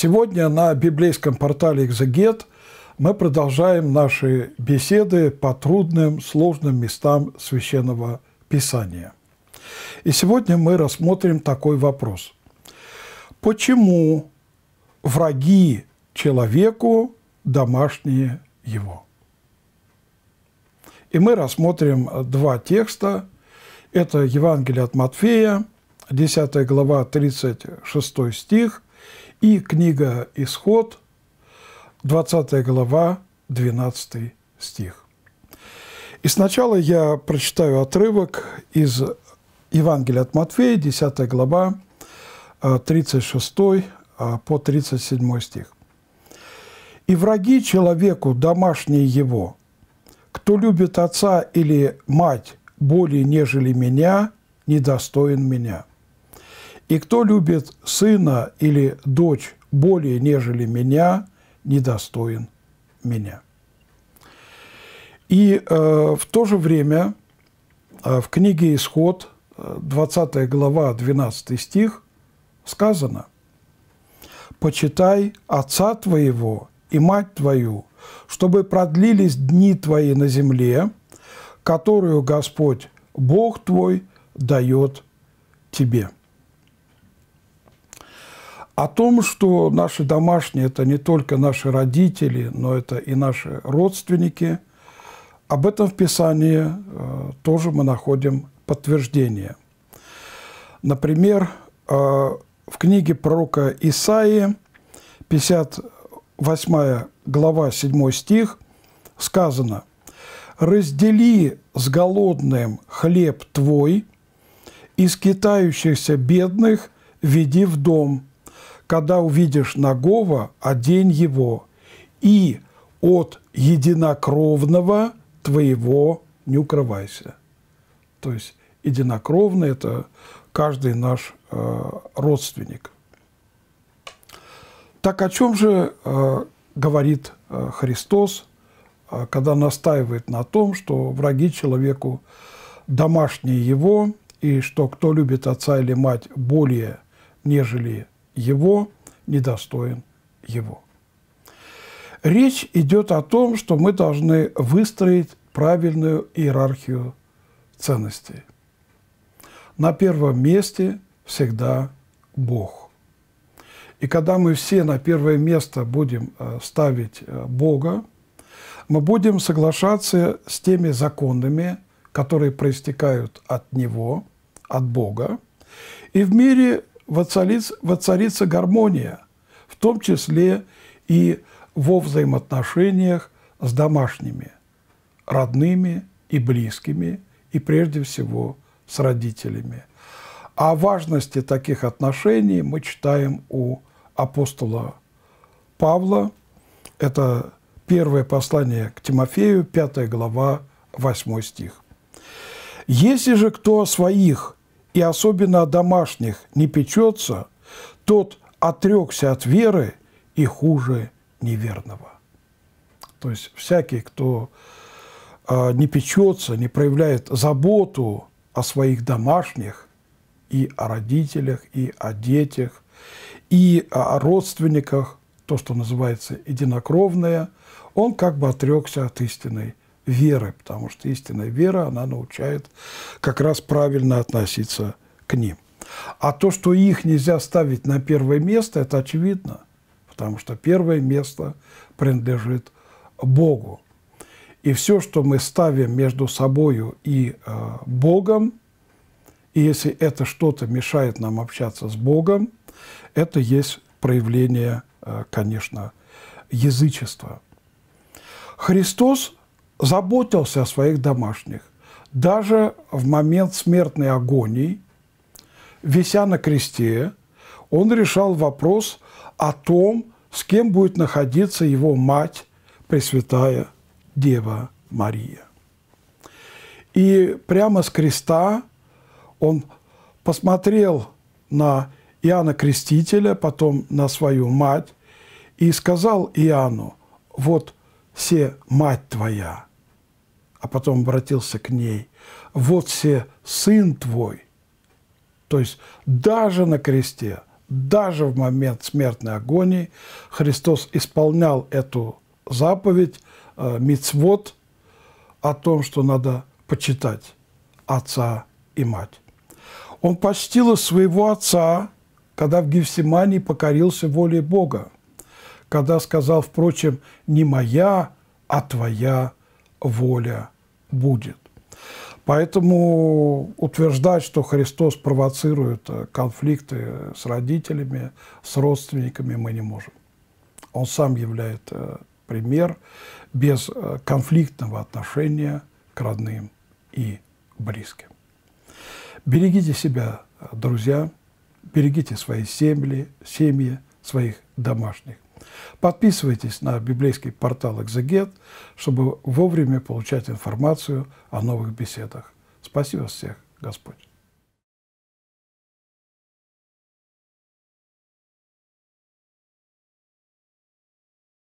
Сегодня на библейском портале «Экзегет» мы продолжаем наши беседы по трудным, сложным местам Священного Писания. И сегодня мы рассмотрим такой вопрос. Почему враги человеку домашние его? И мы рассмотрим два текста. Это Евангелие от Матфея, 10 глава, 36 стих – и книга «Исход», 20 глава, 12 стих. И сначала я прочитаю отрывок из Евангелия от Матфея, 10 глава, 36 э, э, по 37 стих. «И враги человеку домашние его, кто любит отца или мать более, нежели меня, недостоин меня». И кто любит сына или дочь более, нежели меня, недостоин меня. И э, в то же время э, в книге «Исход», 20 э, глава, 12 стих, сказано «Почитай отца твоего и мать твою, чтобы продлились дни твои на земле, которую Господь, Бог твой, дает тебе» о том, что наши домашние – это не только наши родители, но это и наши родственники. Об этом в Писании э, тоже мы находим подтверждение. Например, э, в книге пророка Исаии, 58 глава, 7 стих, сказано «Раздели с голодным хлеб твой, из китающихся бедных веди в дом» когда увидишь нагого, одень его, и от единокровного твоего не укрывайся. То есть единокровный – это каждый наш э, родственник. Так о чем же э, говорит э, Христос, э, когда настаивает на том, что враги человеку домашние его, и что кто любит отца или мать более, нежели его, недостоин его. Речь идет о том, что мы должны выстроить правильную иерархию ценностей. На первом месте всегда Бог. И когда мы все на первое место будем э, ставить э, Бога, мы будем соглашаться с теми законами, которые проистекают от Него, от Бога. И в мире воцарится, воцарится гармония, в том числе и во взаимоотношениях с домашними, родными и близкими, и прежде всего с родителями. О важности таких отношений мы читаем у апостола Павла. Это первое послание к Тимофею, 5 глава, 8 стих. «Если же кто о своих и особенно о домашних, не печется, тот отрекся от веры и хуже неверного. То есть всякий, кто а, не печется, не проявляет заботу о своих домашних и о родителях, и о детях, и о родственниках, то, что называется единокровное, он как бы отрекся от истинной веры, потому что истинная вера, она научает как раз правильно относиться к ним. А то, что их нельзя ставить на первое место, это очевидно, потому что первое место принадлежит Богу. И все, что мы ставим между собою и э, Богом, и если это что-то мешает нам общаться с Богом, это есть проявление, э, конечно, язычества. Христос заботился о своих домашних. Даже в момент смертной агонии, вися на кресте, он решал вопрос о том, с кем будет находиться его мать, Пресвятая Дева Мария. И прямо с креста он посмотрел на Иоанна Крестителя, потом на свою мать, и сказал Иоанну, вот все мать твоя – а потом обратился к ней, «Вот все сын твой». То есть даже на кресте, даже в момент смертной агонии Христос исполнял эту заповедь, э, мицвод, о том, что надо почитать отца и мать. Он почтил своего отца, когда в Гефсимании покорился воле Бога, когда сказал, впрочем, не моя, а твоя воля будет. Поэтому утверждать, что Христос провоцирует э, конфликты с родителями, с родственниками, мы не можем. Он сам является э, пример без э, конфликтного отношения к родным и близким. Берегите себя, друзья, берегите свои семьи, семьи своих домашних. Подписывайтесь на библейский портал «Экзегет», чтобы вовремя получать информацию о новых беседах. Спасибо всех, Господь.